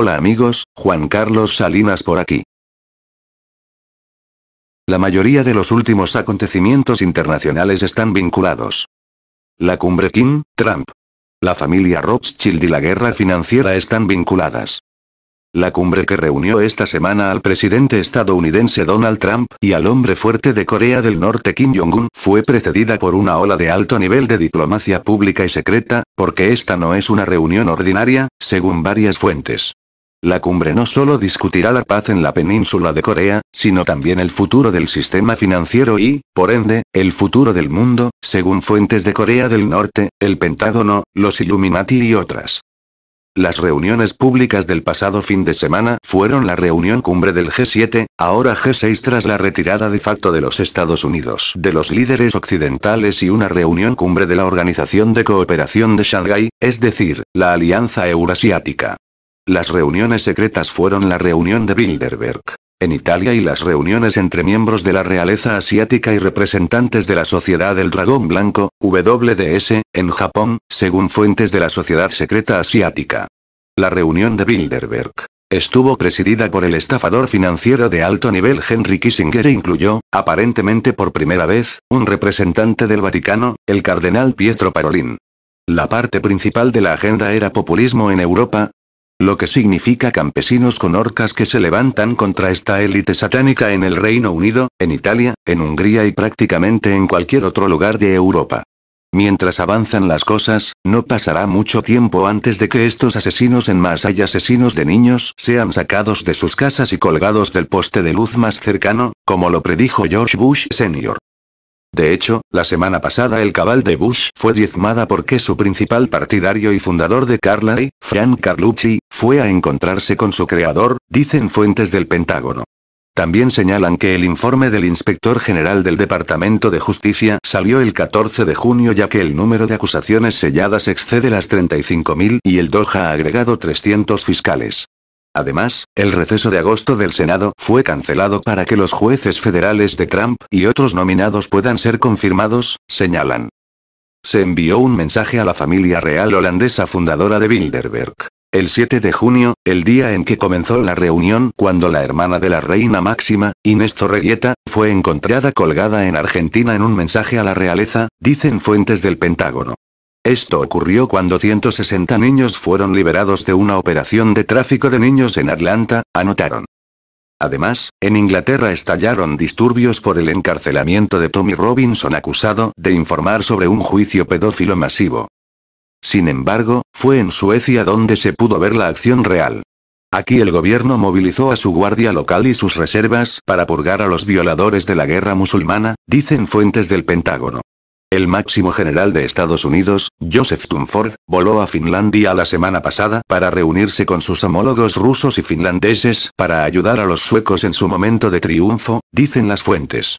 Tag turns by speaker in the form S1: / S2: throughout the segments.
S1: Hola amigos, Juan Carlos Salinas por aquí. La mayoría de los últimos acontecimientos internacionales están vinculados. La cumbre Kim, Trump. La familia Rothschild y la guerra financiera están vinculadas. La cumbre que reunió esta semana al presidente estadounidense Donald Trump y al hombre fuerte de Corea del Norte Kim Jong-un fue precedida por una ola de alto nivel de diplomacia pública y secreta, porque esta no es una reunión ordinaria, según varias fuentes. La cumbre no solo discutirá la paz en la península de Corea, sino también el futuro del sistema financiero y, por ende, el futuro del mundo, según fuentes de Corea del Norte, el Pentágono, los Illuminati y otras. Las reuniones públicas del pasado fin de semana fueron la reunión cumbre del G7, ahora G6 tras la retirada de facto de los Estados Unidos de los líderes occidentales y una reunión cumbre de la Organización de Cooperación de Shanghái, es decir, la Alianza Eurasiática. Las reuniones secretas fueron la reunión de Bilderberg. En Italia y las reuniones entre miembros de la realeza asiática y representantes de la Sociedad del Dragón Blanco, WDS, en Japón, según fuentes de la Sociedad Secreta Asiática. La reunión de Bilderberg estuvo presidida por el estafador financiero de alto nivel Henry Kissinger e incluyó, aparentemente por primera vez, un representante del Vaticano, el cardenal Pietro Parolin. La parte principal de la agenda era populismo en Europa, lo que significa campesinos con orcas que se levantan contra esta élite satánica en el Reino Unido, en Italia, en Hungría y prácticamente en cualquier otro lugar de Europa. Mientras avanzan las cosas, no pasará mucho tiempo antes de que estos asesinos en masa y asesinos de niños sean sacados de sus casas y colgados del poste de luz más cercano, como lo predijo George Bush Sr. De hecho, la semana pasada el cabal de Bush fue diezmada porque su principal partidario y fundador de Carlyle, Frank Carlucci, fue a encontrarse con su creador, dicen fuentes del Pentágono. También señalan que el informe del inspector general del Departamento de Justicia salió el 14 de junio ya que el número de acusaciones selladas excede las 35.000 y el Doha ha agregado 300 fiscales. Además, el receso de agosto del Senado fue cancelado para que los jueces federales de Trump y otros nominados puedan ser confirmados, señalan. Se envió un mensaje a la familia real holandesa fundadora de Bilderberg. El 7 de junio, el día en que comenzó la reunión, cuando la hermana de la reina máxima, Inés Zorreguieta, fue encontrada colgada en Argentina en un mensaje a la realeza, dicen fuentes del Pentágono. Esto ocurrió cuando 160 niños fueron liberados de una operación de tráfico de niños en Atlanta, anotaron. Además, en Inglaterra estallaron disturbios por el encarcelamiento de Tommy Robinson acusado de informar sobre un juicio pedófilo masivo. Sin embargo, fue en Suecia donde se pudo ver la acción real. Aquí el gobierno movilizó a su guardia local y sus reservas para purgar a los violadores de la guerra musulmana, dicen fuentes del Pentágono. El máximo general de Estados Unidos, Joseph Dunford, voló a Finlandia la semana pasada para reunirse con sus homólogos rusos y finlandeses para ayudar a los suecos en su momento de triunfo, dicen las fuentes.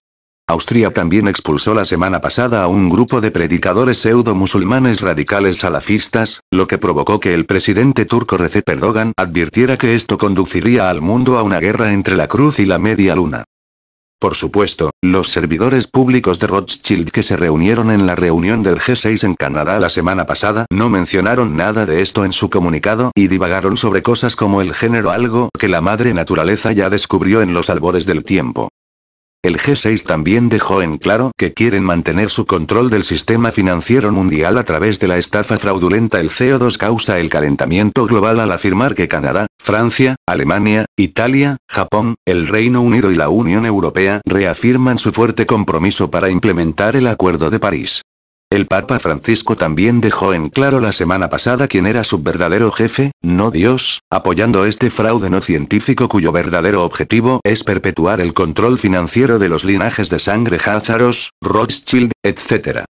S1: Austria también expulsó la semana pasada a un grupo de predicadores pseudo-musulmanes radicales salafistas, lo que provocó que el presidente turco Recep Erdogan advirtiera que esto conduciría al mundo a una guerra entre la cruz y la media luna. Por supuesto, los servidores públicos de Rothschild que se reunieron en la reunión del G6 en Canadá la semana pasada no mencionaron nada de esto en su comunicado y divagaron sobre cosas como el género algo que la madre naturaleza ya descubrió en los albores del tiempo. El G6 también dejó en claro que quieren mantener su control del sistema financiero mundial a través de la estafa fraudulenta. El CO2 causa el calentamiento global al afirmar que Canadá, Francia, Alemania, Italia, Japón, el Reino Unido y la Unión Europea reafirman su fuerte compromiso para implementar el Acuerdo de París. El Papa Francisco también dejó en claro la semana pasada quién era su verdadero jefe, no Dios, apoyando este fraude no científico cuyo verdadero objetivo es perpetuar el control financiero de los linajes de sangre Házaros, Rothschild, etc.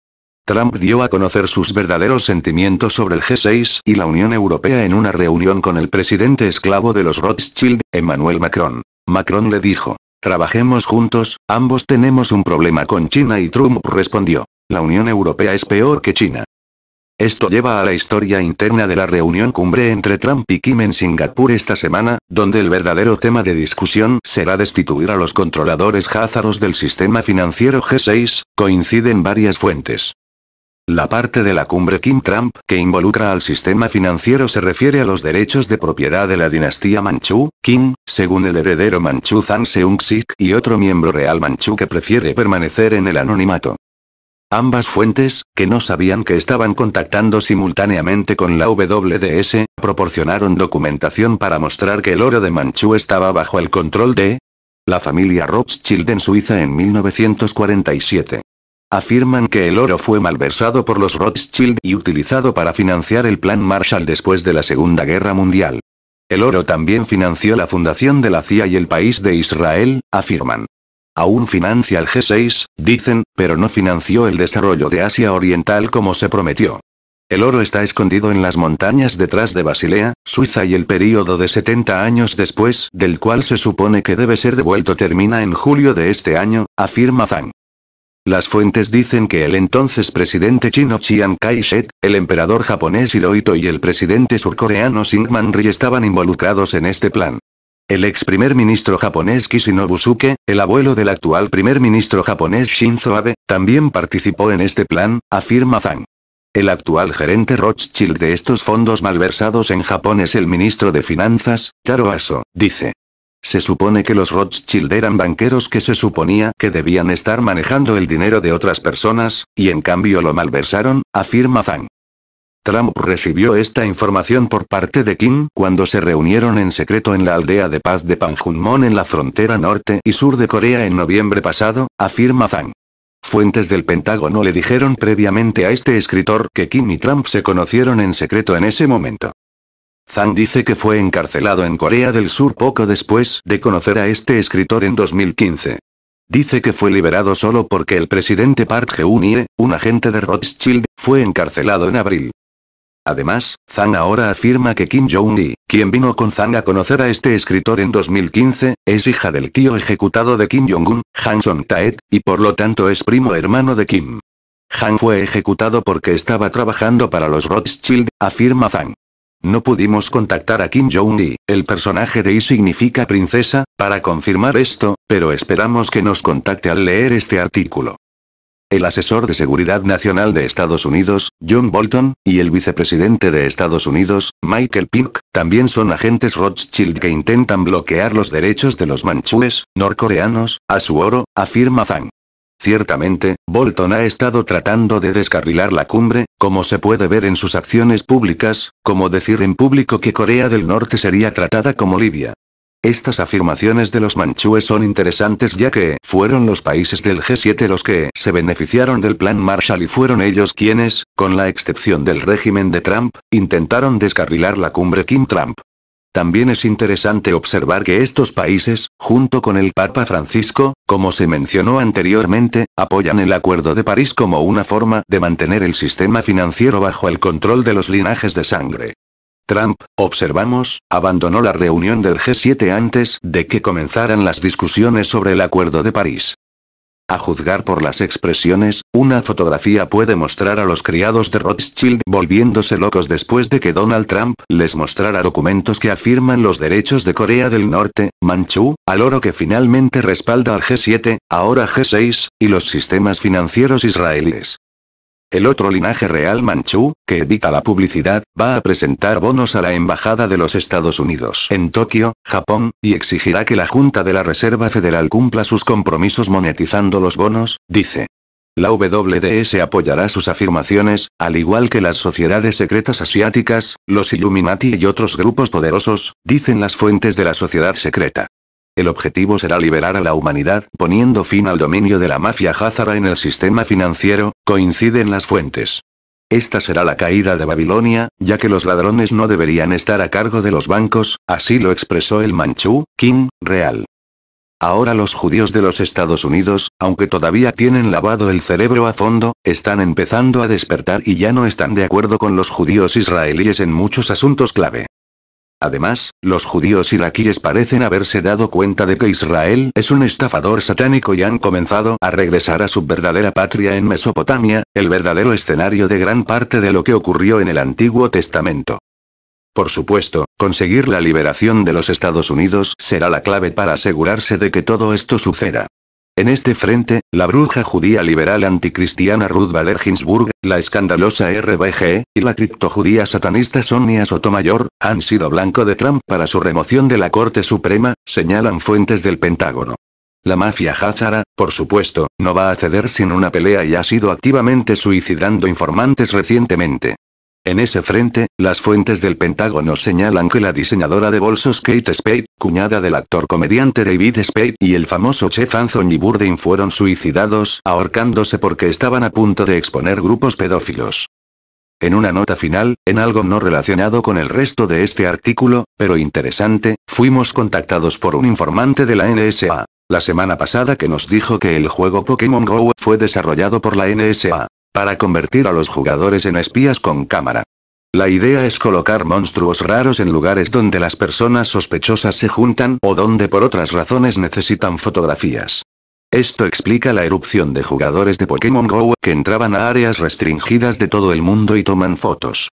S1: Trump dio a conocer sus verdaderos sentimientos sobre el G6 y la Unión Europea en una reunión con el presidente esclavo de los Rothschild, Emmanuel Macron. Macron le dijo, Trabajemos juntos, ambos tenemos un problema con China y Trump respondió, la Unión Europea es peor que China. Esto lleva a la historia interna de la reunión cumbre entre Trump y Kim en Singapur esta semana, donde el verdadero tema de discusión será destituir a los controladores házaros del sistema financiero G6, coinciden varias fuentes. La parte de la cumbre Kim-Trump que involucra al sistema financiero se refiere a los derechos de propiedad de la dinastía Manchú, Kim, según el heredero Manchú Zhang Seung-sik y otro miembro real Manchú que prefiere permanecer en el anonimato. Ambas fuentes, que no sabían que estaban contactando simultáneamente con la WDS, proporcionaron documentación para mostrar que el oro de Manchú estaba bajo el control de la familia Rothschild en Suiza en 1947. Afirman que el oro fue malversado por los Rothschild y utilizado para financiar el Plan Marshall después de la Segunda Guerra Mundial. El oro también financió la fundación de la CIA y el país de Israel, afirman. Aún financia el G6, dicen, pero no financió el desarrollo de Asia Oriental como se prometió. El oro está escondido en las montañas detrás de Basilea, Suiza y el período de 70 años después, del cual se supone que debe ser devuelto termina en julio de este año, afirma Zhang. Las fuentes dicen que el entonces presidente chino Chiang Kai-shek, el emperador japonés Hirohito y el presidente surcoreano Syngman Rhee estaban involucrados en este plan. El ex primer ministro japonés Kishinobu Suke, el abuelo del actual primer ministro japonés Shinzo Abe, también participó en este plan, afirma Zhang. El actual gerente Rothschild de estos fondos malversados en Japón es el ministro de Finanzas, Taro Aso, dice. Se supone que los Rothschild eran banqueros que se suponía que debían estar manejando el dinero de otras personas, y en cambio lo malversaron, afirma Zhang. Trump recibió esta información por parte de Kim cuando se reunieron en secreto en la aldea de paz de Panjunmon en la frontera norte y sur de Corea en noviembre pasado, afirma Zhang. Fuentes del Pentágono le dijeron previamente a este escritor que Kim y Trump se conocieron en secreto en ese momento. Zhang dice que fue encarcelado en Corea del Sur poco después de conocer a este escritor en 2015. Dice que fue liberado solo porque el presidente Park Geun-hye, un agente de Rothschild, fue encarcelado en abril. Además, Zhang ahora afirma que Kim jong un quien vino con Zhang a conocer a este escritor en 2015, es hija del tío ejecutado de Kim Jong-un, Han Song-taek, y por lo tanto es primo hermano de Kim. Han fue ejecutado porque estaba trabajando para los Rothschild, afirma Zhang. No pudimos contactar a Kim jong un el personaje de I significa princesa, para confirmar esto, pero esperamos que nos contacte al leer este artículo el asesor de Seguridad Nacional de Estados Unidos, John Bolton, y el vicepresidente de Estados Unidos, Michael Pink, también son agentes Rothschild que intentan bloquear los derechos de los manchúes, norcoreanos, a su oro, afirma Fang. Ciertamente, Bolton ha estado tratando de descarrilar la cumbre, como se puede ver en sus acciones públicas, como decir en público que Corea del Norte sería tratada como Libia, estas afirmaciones de los manchúes son interesantes ya que fueron los países del G7 los que se beneficiaron del plan Marshall y fueron ellos quienes, con la excepción del régimen de Trump, intentaron descarrilar la cumbre Kim-Trump. También es interesante observar que estos países, junto con el Papa Francisco, como se mencionó anteriormente, apoyan el Acuerdo de París como una forma de mantener el sistema financiero bajo el control de los linajes de sangre. Trump, observamos, abandonó la reunión del G7 antes de que comenzaran las discusiones sobre el Acuerdo de París. A juzgar por las expresiones, una fotografía puede mostrar a los criados de Rothschild volviéndose locos después de que Donald Trump les mostrara documentos que afirman los derechos de Corea del Norte, Manchú, al oro que finalmente respalda al G7, ahora G6, y los sistemas financieros israelíes. El otro linaje real manchú, que evita la publicidad, va a presentar bonos a la Embajada de los Estados Unidos en Tokio, Japón, y exigirá que la Junta de la Reserva Federal cumpla sus compromisos monetizando los bonos, dice. La WDS apoyará sus afirmaciones, al igual que las sociedades secretas asiáticas, los Illuminati y otros grupos poderosos, dicen las fuentes de la sociedad secreta el objetivo será liberar a la humanidad, poniendo fin al dominio de la mafia Hazara en el sistema financiero, coinciden las fuentes. Esta será la caída de Babilonia, ya que los ladrones no deberían estar a cargo de los bancos, así lo expresó el manchú, Kim, Real. Ahora los judíos de los Estados Unidos, aunque todavía tienen lavado el cerebro a fondo, están empezando a despertar y ya no están de acuerdo con los judíos israelíes en muchos asuntos clave. Además, los judíos iraquíes parecen haberse dado cuenta de que Israel es un estafador satánico y han comenzado a regresar a su verdadera patria en Mesopotamia, el verdadero escenario de gran parte de lo que ocurrió en el Antiguo Testamento. Por supuesto, conseguir la liberación de los Estados Unidos será la clave para asegurarse de que todo esto suceda. En este frente, la bruja judía liberal anticristiana Ruth Bader Ginsburg, la escandalosa RBG, y la criptojudía satanista Sonia Sotomayor, han sido blanco de Trump para su remoción de la Corte Suprema, señalan fuentes del Pentágono. La mafia Hazara, por supuesto, no va a ceder sin una pelea y ha sido activamente suicidando informantes recientemente. En ese frente, las fuentes del Pentágono señalan que la diseñadora de bolsos Kate Spade, cuñada del actor comediante David Spade y el famoso chef Anthony Bourdain fueron suicidados ahorcándose porque estaban a punto de exponer grupos pedófilos. En una nota final, en algo no relacionado con el resto de este artículo, pero interesante, fuimos contactados por un informante de la NSA. La semana pasada que nos dijo que el juego Pokémon GO fue desarrollado por la NSA. Para convertir a los jugadores en espías con cámara. La idea es colocar monstruos raros en lugares donde las personas sospechosas se juntan o donde por otras razones necesitan fotografías. Esto explica la erupción de jugadores de Pokémon Go que entraban a áreas restringidas de todo el mundo y toman fotos.